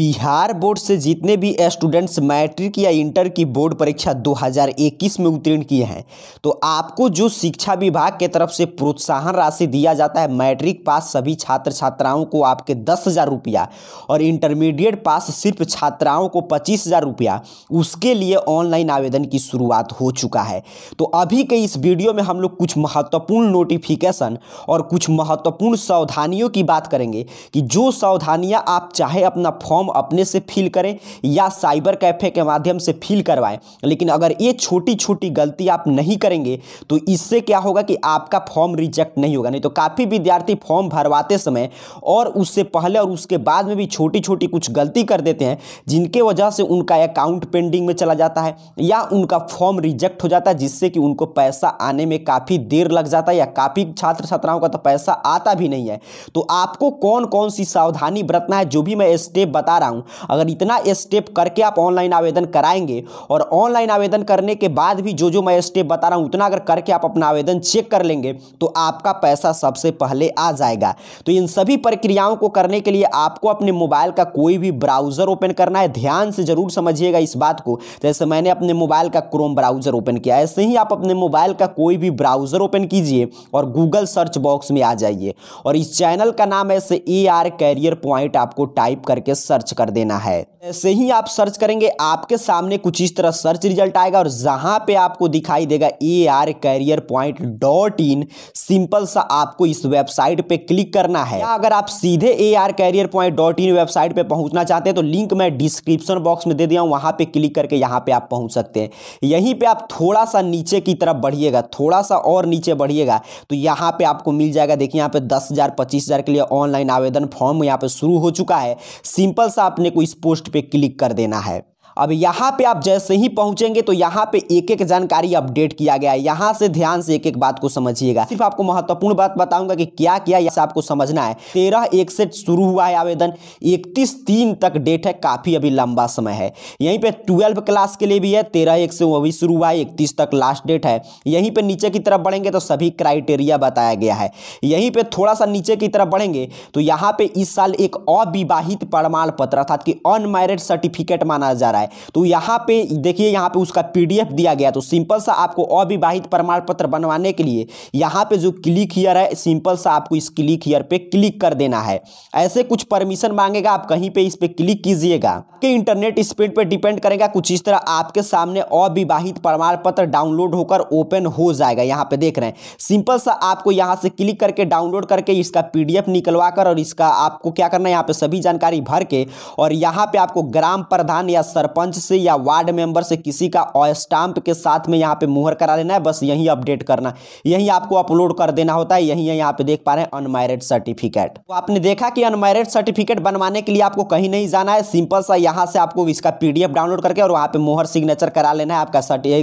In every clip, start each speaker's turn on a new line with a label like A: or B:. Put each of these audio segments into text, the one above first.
A: Bihar board से जितने भी स्टूडेंट्स मैट्रिक या इंटर की बोर्ड परीक्षा 2021 में उत्तीर्ण किए हैं तो आपको जो शिक्षा विभाग के तरफ से प्रोत्साहन राशि दिया जाता है मैट्रिक पास सभी छात्र छात्राओं को आपके दस हज़ार रुपया और इंटरमीडिएट पास सिर्फ छात्राओं को पच्चीस हज़ार रुपया उसके लिए ऑनलाइन आवेदन की शुरुआत हो चुका है तो अभी के इस वीडियो में हम लोग कुछ महत्वपूर्ण नोटिफिकेशन और कुछ महत्वपूर्ण सावधानियों की बात करेंगे कि जो सावधानियाँ आप चाहे अपना फॉर्म अपने से फील करें या साइबर कैफे के माध्यम से फील करवाएं लेकिन अगर ये छोटी छोटी गलती आप नहीं करेंगे तो इससे क्या होगा कि आपका फॉर्म रिजेक्ट नहीं होगा नहीं तो काफ़ी विद्यार्थी फॉर्म भरवाते समय और उससे पहले और उसके बाद में भी छोटी छोटी कुछ गलती कर देते हैं जिनके वजह से उनका अकाउंट पेंडिंग में चला जाता है या उनका फॉर्म रिजेक्ट हो जाता है जिससे कि उनको पैसा आने में काफ़ी देर लग जाता है या काफ़ी छात्र छात्राओं का तो पैसा आता भी नहीं है तो आपको कौन कौन सी सावधानी बरतना है जो भी मैं स्टेप बता रहा हूँ अगर इतना स्टेप करके आप ऑनलाइन आवेदन कराएंगे और ऑनलाइन आवेदन करने के बाद भी जो जो मैं स्टेप बता रहा हूँ उतना अगर करके आप अपना आवेदन चेक कर लेंगे तो आपका पैसा सबसे पहले आ जाएगा तो इन सभी प्रक्रियाओं को करने के लिए आपको अपने मोबाइल का कोई भी ब्राउज़र ओपन करना है ध्यान से ज़रूर समझिएगा इस बात को जैसे मैंने अपने मोबाइल का क्रोम ब्राउज़र ओपन किया ऐसे ही आप अपने मोबाइल का कोई भी ब्राउज़र ओपन कीजिए और गूगल सर्च बॉक्स में आ जाइए और इस चैनल का नाम है ए आर कैरियर पॉइंट आपको टाइप करके सर्च सर्च कर देना है ऐसे ही आप सर्च करेंगे आपके सामने कुछ इस तरह सर्च रिजल्ट आएगा और जहां पे आपको दिखाई देगा A R career point dot in simple सा आपको इस वेबसाइट पे क्लिक करना है या अगर आप सीधे A R career point dot in website पे पहुंचना चाहते हैं तो लिंक मैं डिस्क्रिप्शन बॉक्स में दे दिया हूँ वहां पर क्लिक करके यहाँ पे आप पहुंच सकते हैं यहीं पर आप थोड़ा सा नीचे की तरफ बढ़िएगा थोड़ा सा और नीचे बढ़िएगा तो यहाँ पे आपको मिल जाएगा देखिए यहाँ पे दस हजार हजार के लिए ऑनलाइन आवेदन फॉर्म यहाँ पे शुरू हो चुका है सिंपल सा आपने को इस पोस्ट पे क्लिक कर देना है अब यहाँ पे आप जैसे ही पहुंचेंगे तो यहाँ पे एक एक जानकारी अपडेट किया गया है यहाँ से ध्यान से एक एक बात को समझिएगा सिर्फ आपको महत्वपूर्ण बात बताऊंगा कि क्या क्या यहाँ आपको समझना है तेरह एक से शुरू हुआ है आवेदन इकतीस तीन तक डेट है काफ़ी अभी लंबा समय है यहीं पे ट्वेल्व क्लास के लिए भी है तेरह एक से वो अभी शुरू हुआ है इकतीस तक लास्ट डेट है यहीं पर नीचे की तरफ बढ़ेंगे तो सभी क्राइटेरिया बताया गया है यहीं पर थोड़ा सा नीचे की तरफ बढ़ेंगे तो यहाँ पर इस साल एक अविवाहित प्रमाण पत्र अर्थात कि अनमैरिड सर्टिफिकेट माना जा रहा है रहा है तो यहाँ पे देखिए यहाँ पे उसका पीडीएफ दिया गया तो सिंपल सा आपको अविवाहित प्रमाण पत्र बनवाने के लिए यहाँ पे जो क्लिक हीयर है सिंपल सा आपको इस क्लिक हीयर पे क्लिक कर देना है ऐसे कुछ परमिशन मांगेगा आप कहीं पर इस पर क्लिक कीजिएगा कि इंटरनेट स्पीड पर डिपेंड करेगा कुछ इस तरह आपके सामने अविवाहित प्रमाण पत्र डाउनलोड होकर ओपन हो जाएगा यहाँ पे देख रहे हैं सिंपल सा आपको यहाँ से क्लिक करके डाउनलोड करके इसका पीडीएफ निकलवा कर और इसका आपको क्या करना है यहाँ पे सभी जानकारी भर के और यहाँ पे आपको ग्राम प्रधान या सर सरपंच से या वार्ड मेंबर से किसी का स्टाम्प के साथ में यहाँ पे मुहर करा लेना है बस यही अपडेट करना यही आपको अपलोड कर देना होता है यही यहाँ पे देख पा रहे हैं अनमैरिड सर्टिफिकेट तो आपने देखा कि अनमैरिड सर्टिफिकेट बनवाने के लिए आपको कहीं नहीं जाना है सिंपल सा यहाँ से आपको इसका पी डाउनलोड करके और वहाँ पे मुहर सिग्नेचर करा लेना है आपका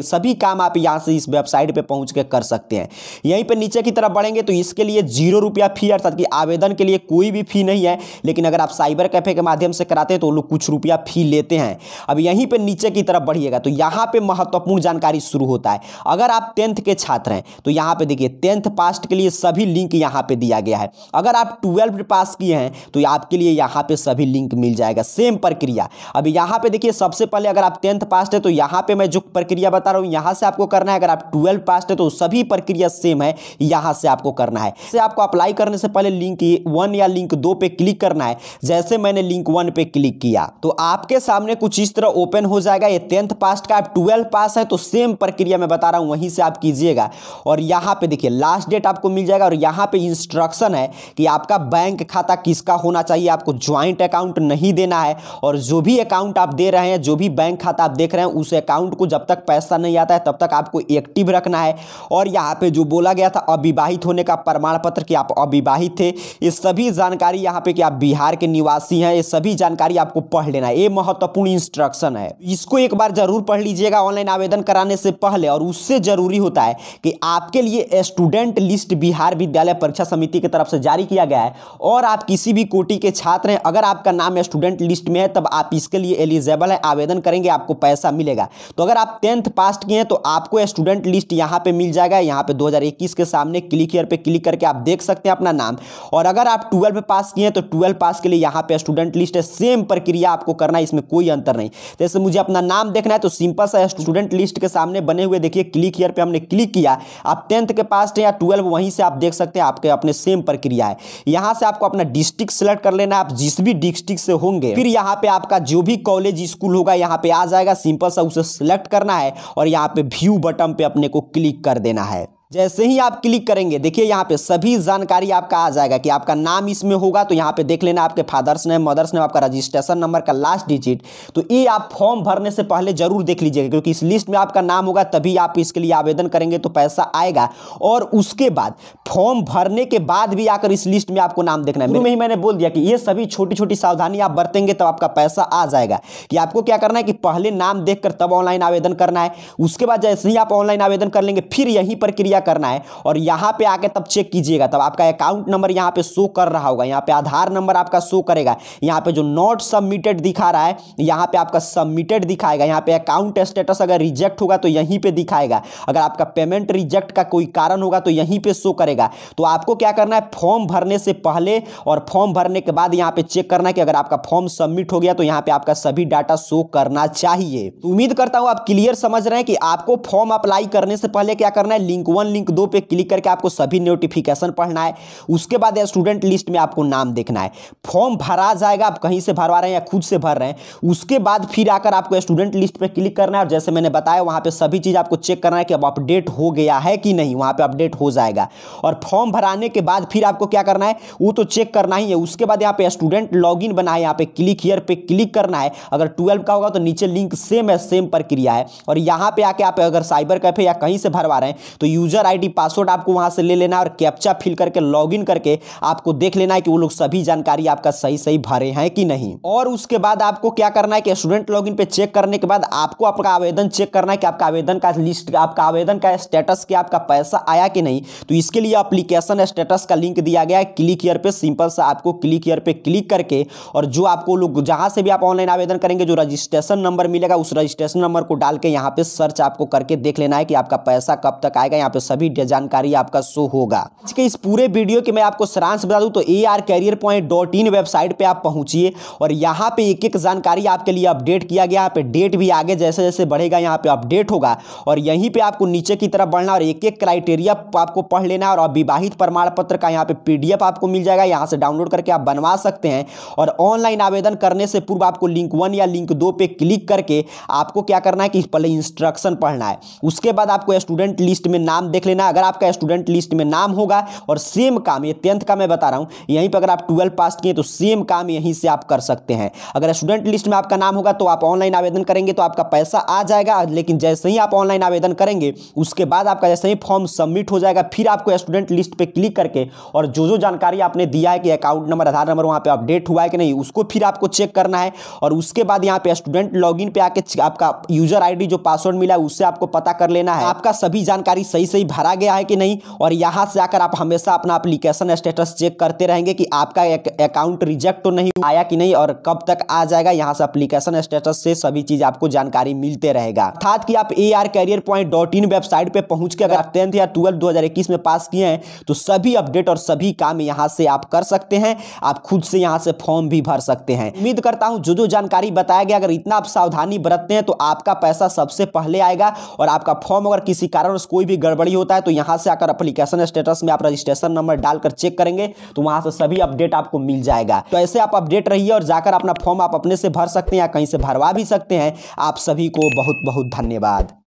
A: सभी काम आप यहाँ से इस वेबसाइट पर पहुँच के कर सकते हैं यहीं पर नीचे की तरफ बढ़ेंगे तो इसके लिए जीरो रुपया फी अर्थात कि आवेदन के लिए कोई भी फी नहीं है लेकिन अगर आप साइबर कैफे के माध्यम से कराते हैं तो लोग कुछ रुपया फी लेते हैं अब अब यहीं पे नीचे की तरफ बढ़िएगा तो यहाँ पे महत्वपूर्ण जानकारी शुरू होता है अगर आप टेंथ के छात्र हैं तो यहाँ पे देखिए टेंथ पास्ट के लिए सभी लिंक यहाँ पे दिया गया है अगर आप ट्वेल्थ पास किए हैं तो आपके लिए यहाँ पे सभी लिंक मिल जाएगा सेम प्रक्रिया अब यहाँ पे देखिए सबसे पहले अगर आप टेंथ पास्ट है तो यहाँ पे मैं जो प्रक्रिया बता रहा हूँ यहाँ से आपको करना है अगर आप ट्वेल्थ पास्ट है तो सभी प्रक्रिया सेम है यहाँ से आपको करना है से आपको अप्लाई करने से पहले लिंक वन या लिंक दो पे क्लिक करना है जैसे मैंने लिंक वन पे क्लिक किया तो आपके सामने कुछ इस तरह ओपन हो जाएगा ये टेंथ पास का आप ट्वेल्व पास है तो सेम प्रक्रिया में बता रहा हूँ वहीं से आप कीजिएगा और यहाँ पे देखिए लास्ट डेट आपको मिल जाएगा और यहाँ पे इंस्ट्रक्शन है कि आपका बैंक खाता किसका होना चाहिए आपको ज्वाइंट अकाउंट नहीं देना है और जो भी अकाउंट आप दे रहे हैं जो भी बैंक खाता आप देख रहे हैं उस अकाउंट को जब तक पैसा नहीं आता है तब तक आपको एक्टिव रखना है और यहाँ पर जो बोला गया था अविवाहित होने का प्रमाण पत्र कि आप अविवाहित थे ये सभी जानकारी यहाँ पर कि आप बिहार के निवासी हैं ये सभी जानकारी आपको पढ़ लेना है ये महत्वपूर्ण इंस्ट्रक्शन ऑप्शन है इसको एक बार जरूर पढ़ लीजिएगा ऑनलाइन आवेदन कराने से पहले और उससे जरूरी होता है कि आपके लिए स्टूडेंट लिस्ट बिहार विद्यालय परीक्षा समिति की तरफ से जारी किया गया है और आप किसी भी कोटि के छात्र हैं अगर आपका नाम स्टूडेंट लिस्ट में है तब आप इसके लिए एलिजिबल है आवेदन करेंगे आपको पैसा मिलेगा तो अगर आप टेंथ पास किए हैं तो आपको स्टूडेंट लिस्ट यहाँ पे मिल जाएगा यहाँ पे दो के सामने क्लिक ईयर पर क्लिक करके आप देख सकते हैं अपना नाम और अगर आप ट्वेल्व पास किए हैं तो ट्वेल्व पास के लिए यहाँ पे स्टूडेंट लिस्ट है सेम प्रक्रिया आपको करना इसमें कोई अंतर नहीं जैसे मुझे अपना नाम देखना है तो सिंपल सा स्टूडेंट लिस्ट के सामने बने हुए देखिए क्लिक ईयर पर हमने क्लिक किया आप टेंथ के पास या ट्वेल्व वहीं से आप देख सकते हैं आपके अपने सेम प्रक्रिया है यहाँ से आपको अपना डिस्ट्रिक्ट सेलेक्ट कर लेना आप जिस भी डिस्ट्रिक्ट से होंगे फिर यहाँ पे आपका जो भी कॉलेज स्कूल होगा यहाँ पे आ जाएगा सिंपल सा उसे सिलेक्ट करना है और यहाँ पे व्यू बटन पे अपने को क्लिक कर देना है जैसे ही आप क्लिक करेंगे देखिए यहाँ पे सभी जानकारी आपका आ जाएगा कि आपका नाम इसमें होगा तो यहाँ पे देख लेना आपके फादर्स नेम मदर्स नेम आपका रजिस्ट्रेशन नंबर का लास्ट डिजिट तो ये आप फॉर्म भरने से पहले जरूर देख लीजिएगा क्योंकि इस लिस्ट में आपका नाम होगा तभी आप इसके लिए आवेदन करेंगे तो पैसा आएगा और उसके बाद फॉर्म भरने के बाद भी आकर इस लिस्ट में आपको नाम देखना है हम्म। ही मैंने बोल दिया कि ये सभी छोटी छोटी सावधानी आप बरतेंगे तब आपका पैसा आ जाएगा कि आपको क्या करना है कि पहले नाम देखकर तब ऑनलाइन आवेदन करना है उसके बाद जैसे ही आप ऑनलाइन आवेदन कर लेंगे फिर यहीं पर क्या करना है और यहाँ पे आके तब चेक कीजिएगा तब आपका अकाउंट नंबर यहाँ पे शो कर रहा होगा यहाँ पे आधार नंबर आपका शो करेगा यहाँ पे जो नॉट सबमिटेड दिखा रहा है यहाँ पे आपका सबमिटेड दिखाएगा यहाँ पे अकाउंट स्टेटस अगर रिजेक्ट होगा तो यहीं पर दिखाएगा अगर आपका पेमेंट रिजेक्ट का कोई कारण होगा तो यहीं पर शो करेगा तो आपको क्या करना है फॉर्म भरने से पहले और फॉर्म भरने के बाद यहाँ पे चेक करना है कि अगर आपका फॉर्म सबमिट हो गया तो यहाँ पे आपका सभी डाटा शो करना चाहिए उम्मीद करता हूँ आप क्लियर समझ रहे हैं कि आपको फॉर्म अप्लाई करने से पहले क्या करना है लिंक वन ऑल लिंक दो पे क्लिक करके आपको सभी नोटिफिकेशन पढ़ना है उसके बाद स्टूडेंट लिस्ट में आपको नाम देखना है फॉर्म भरा जाएगा आप कहीं से भरवा रहे हैं या खुद से भर रहे हैं उसके बाद फिर आकर आपको स्टूडेंट लिस्ट पर क्लिक करना है और जैसे मैंने बताया वहाँ पर सभी चीज़ आपको चेक करना है कि अब अपडेट हो गया है कि नहीं वहाँ पर अपडेट हो जाएगा और फॉर्म भराने के बाद फिर आपको क्या करना है वो तो चेक करना ही है उसके बाद यहाँ पे स्टूडेंट लॉग इन बना है यहाँ पे क्लिक हियर पे क्लिक करना है अगर ट्वेल्व का होगा तो नीचे लिंक सेम है सेम प्रक्रिया है और यहाँ पे आके आप अगर साइबर कैफे या कहीं से भरवा रहे हैं तो यूजर यूजर आईडी पासवर्ड आपको वहां से ले लेना और कैप्चा फिल करके लॉगिन करके आपको देख लेना है कि वो लोग सभी जानकारी आपका सही सही भरे हैं कि नहीं और उसके बाद आपको क्या करना है कि स्टूडेंट लॉग पे चेक करने के बाद आपको आपका आवेदन चेक करना है कि आपका आवेदन का लिस्ट आपका आवेदन का स्टेटस क्या आपका पैसा आया कि नहीं तो इसके लिए अप्लीकेशन स्टेटस का लिंक दिया गया है क्लिक ईयर पर सिंपल सा आपको क्लिक ईयर पर क्लिक करके और जो आपको लोग जहां से भी आप ऑनलाइन आवेदन करेंगे जो रजिस्ट्रेशन नंबर मिलेगा उस रजिस्ट्रेशन नंबर को डाल के यहाँ पे सर्च आपको करके देख लेना है कि आपका पैसा कब तक आएगा यहाँ पे सभी जानकारी आपका शो होगा इसके इस पूरे वीडियो के मैं आपको सारांश बता दूं तो A R career point dot in website पे आप पहुंचिए और यहाँ पे एक एक जानकारी आपके लिए अपडेट किया गया यहाँ पे डेट भी आगे जैसे जैसे बढ़ेगा यहाँ पे अपडेट होगा और यहीं पर आपको नीचे की तरफ बढ़ना और एक एक क्राइटेरिया आपको पढ़ लेना और अविवाहित प्रमाण पत्र का यहाँ पे पी आपको मिल जाएगा यहाँ से डाउनलोड करके आप बनवा सकते हैं और ऑनलाइन आवेदन करने से पूर्व आपको लिंक वन या लिंक दो पे क्लिक करके आपको क्या करना है कि पहले इंस्ट्रक्शन पढ़ना है उसके बाद आपको स्टूडेंट लिस्ट में नाम देख लेना अगर आपका स्टूडेंट लिस्ट में नाम होगा और सेम काम ये टेंथ का मैं बता रहा हूँ यहीं पर अगर आप ट्वेल्थ पास किए तो सेम काम यहीं से आप कर सकते हैं अगर स्टूडेंट लिस्ट में आपका नाम होगा तो आप ऑनलाइन आवेदन करेंगे तो आपका पैसा आ जाएगा लेकिन जैसे ही आप ऑनलाइन आवेदन करेंगे उसके बाद आपका जैसे ही फॉर्म सबमिट हो जाएगा फिर आपको स्टूडेंट लिस्ट पर क्लिक करके और जो जो जानकारी आपने दिया है कि अकाउंट नंबर आधार नंबर वहाँ पर अपडेट हुआ है कि नहीं उसको फिर आपको चेक करना है और उसके बाद यहाँ पे स्टूडेंट लॉग पे आके आपका यूजर आईडी जो पासवर्ड मिला है उससे आपको पता कर लेना है आपका सभी जानकारी सही सही भरा गया है कि नहीं और यहाँ से आकर आप हमेशा अपना अप्लीकेशन स्टेटस चेक करते रहेंगे कि आपका अकाउंट रिजेक्ट तो नहीं आया कि नहीं और कब तक आ जाएगा यहाँ से अप्लीकेशन स्टेटस से सभी चीज़ आपको जानकारी मिलते रहेगा अर्थात की आप A R career point dot in website पर पहुंच के अगर टेंथ या ट्वेल्थ दो में पास किए हैं तो सभी अपडेट और सभी काम यहाँ से आप कर सकते हैं आप खुद से यहाँ से फॉर्म भी भर सकते हैं उम्मीद करता हूँ जो जो जानकारी बताया गया अगर इतना आप सावधानी बरतते हैं तो आपका पैसा सबसे पहले आएगा और आपका फॉर्म अगर किसी कारण कोई भी गड़बड़ी फरवरी होता है तो यहाँ से आकर अप्लीकेशन स्टेटस में आप रजिस्ट्रेशन नंबर डालकर चेक करेंगे तो वहाँ से सभी अपडेट आपको मिल जाएगा तो ऐसे आप अपडेट रहिए और जाकर अपना फॉर्म आप अपने से भर सकते हैं या कहीं से भरवा भी सकते हैं आप सभी को बहुत बहुत धन्यवाद